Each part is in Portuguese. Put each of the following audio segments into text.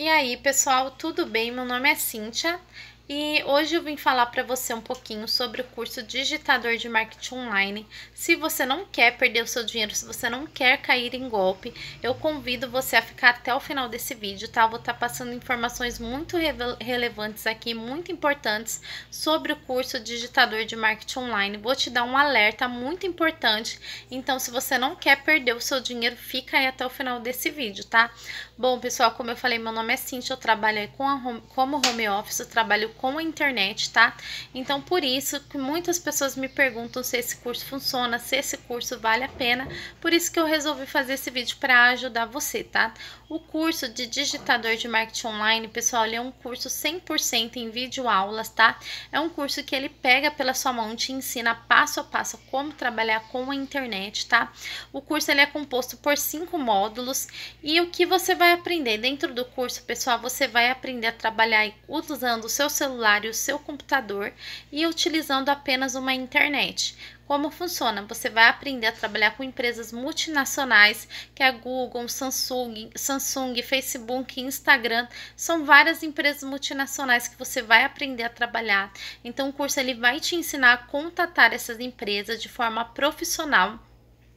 E aí, pessoal, tudo bem? Meu nome é Cíntia e hoje eu vim falar para você um pouquinho sobre o curso Digitador de Marketing Online. Se você não quer perder o seu dinheiro, se você não quer cair em golpe, eu convido você a ficar até o final desse vídeo, tá? Eu vou estar tá passando informações muito relevantes aqui, muito importantes sobre o curso Digitador de Marketing Online. Vou te dar um alerta muito importante. Então, se você não quer perder o seu dinheiro, fica aí até o final desse vídeo, tá? Bom, pessoal, como eu falei, meu nome é Cintia, eu trabalho aí com a home, como home office, eu trabalho com a internet, tá? Então, por isso que muitas pessoas me perguntam se esse curso funciona, se esse curso vale a pena. Por isso que eu resolvi fazer esse vídeo para ajudar você, tá? O curso de digitador de marketing online, pessoal, ele é um curso 100% em vídeo aulas, tá? É um curso que ele pega pela sua mão, te ensina passo a passo como trabalhar com a internet, tá? O curso ele é composto por cinco módulos e o que você vai aprender dentro do curso, pessoal, você vai aprender a trabalhar usando o seu celular celular e o seu computador e utilizando apenas uma internet. Como funciona? Você vai aprender a trabalhar com empresas multinacionais, que é a Google, Samsung, Samsung, Facebook, Instagram, são várias empresas multinacionais que você vai aprender a trabalhar. Então o curso ele vai te ensinar a contatar essas empresas de forma profissional.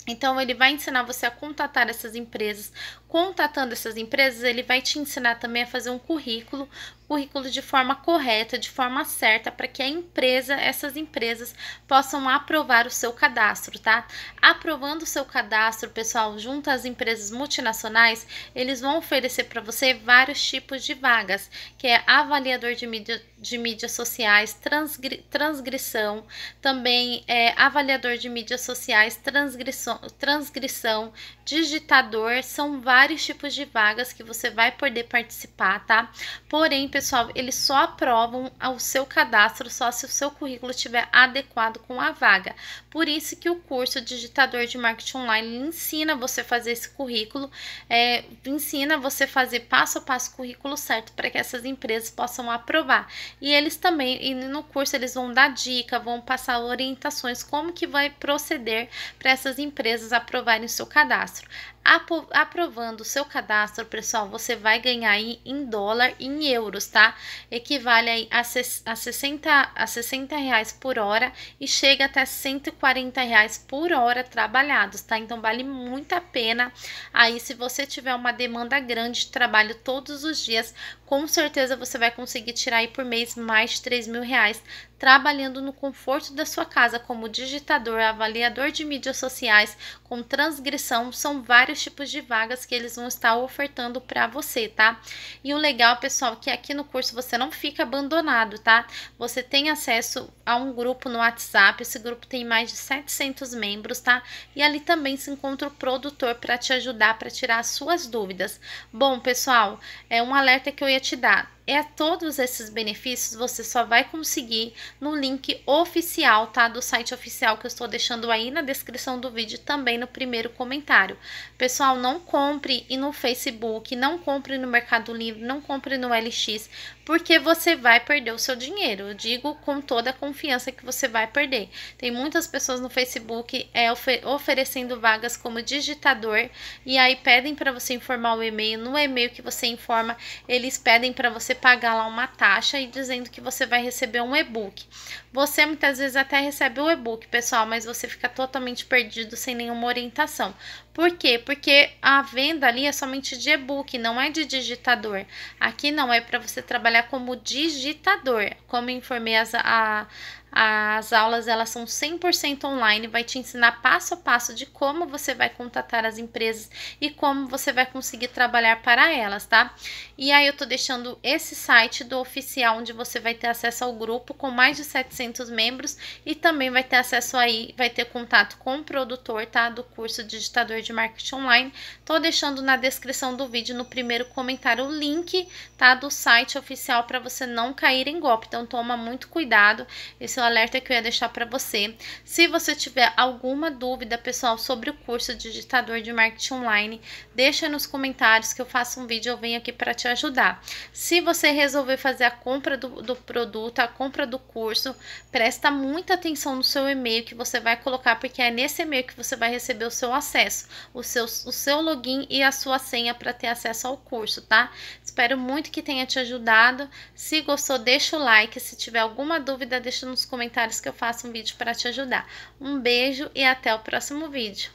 Então, ele vai ensinar você a contatar essas empresas. Contatando essas empresas, ele vai te ensinar também a fazer um currículo currículo de forma correta, de forma certa, para que a empresa, essas empresas possam aprovar o seu cadastro, tá? Aprovando o seu cadastro, pessoal, junto às empresas multinacionais, eles vão oferecer para você vários tipos de vagas, que é avaliador de mídia de mídias sociais, transgri transgressão, também é, avaliador de mídias sociais, transgressão, transgressão, digitador, são vários tipos de vagas que você vai poder participar, tá? Porém, pessoal, pessoal, eles só aprovam o seu cadastro só se o seu currículo estiver adequado com a vaga. Por isso que o curso Digitador de Marketing Online ensina você fazer esse currículo, é, ensina você fazer passo a passo o currículo certo para que essas empresas possam aprovar. E eles também, e no curso eles vão dar dica, vão passar orientações como que vai proceder para essas empresas aprovarem o seu cadastro aprovando o seu cadastro, pessoal, você vai ganhar aí em dólar e em euros, tá? Equivale a, a, 60, a 60 reais por hora e chega até 140 reais por hora trabalhados, tá? Então, vale muito a pena aí se você tiver uma demanda grande de trabalho todos os dias, com certeza você vai conseguir tirar aí por mês mais de 3 mil reais trabalhando no conforto da sua casa como digitador, avaliador de mídias sociais, com transgressão, são várias vários tipos de vagas que eles vão estar ofertando para você, tá? E o legal, pessoal, que aqui no curso você não fica abandonado, tá? Você tem acesso a um grupo no WhatsApp, esse grupo tem mais de 700 membros, tá? E ali também se encontra o produtor para te ajudar para tirar suas dúvidas. Bom, pessoal, é um alerta que eu ia te dar é todos esses benefícios você só vai conseguir no link oficial, tá? Do site oficial que eu estou deixando aí na descrição do vídeo, também no primeiro comentário. Pessoal, não compre e no Facebook, não compre no Mercado Livre, não compre no LX, porque você vai perder o seu dinheiro. Eu digo com toda a confiança que você vai perder. Tem muitas pessoas no Facebook é, oferecendo vagas como digitador e aí pedem para você informar o e-mail. No e-mail que você informa, eles pedem para você pagar lá uma taxa e dizendo que você vai receber um e-book. Você muitas vezes até recebe o e-book, pessoal, mas você fica totalmente perdido sem nenhuma orientação. Por quê? Porque a venda ali é somente de e-book, não é de digitador. Aqui não é para você trabalhar trabalhar como digitador, como informei as, a, as aulas elas são 100% online, vai te ensinar passo a passo de como você vai contatar as empresas e como você vai conseguir trabalhar para elas, tá? E aí eu tô deixando esse site do oficial onde você vai ter acesso ao grupo com mais de 700 membros e também vai ter acesso aí, vai ter contato com o produtor, tá, do curso Digitador de Marketing Online. Tô deixando na descrição do vídeo no primeiro comentário o link, tá, do site oficial para você não cair em golpe. Então toma muito cuidado. Esse é o alerta que eu ia deixar para você. Se você tiver alguma dúvida, pessoal, sobre o curso de digitador de marketing online, deixa nos comentários que eu faço um vídeo, eu venho aqui para te ajudar. Se você resolver fazer a compra do, do produto, a compra do curso, presta muita atenção no seu e-mail que você vai colocar, porque é nesse e-mail que você vai receber o seu acesso, o seu, o seu login e a sua senha para ter acesso ao curso, tá? Espero muito que tenha te ajudado. Se gostou, deixa o like. Se tiver alguma dúvida, deixa nos comentários comentários que eu faço um vídeo para te ajudar. Um beijo e até o próximo vídeo.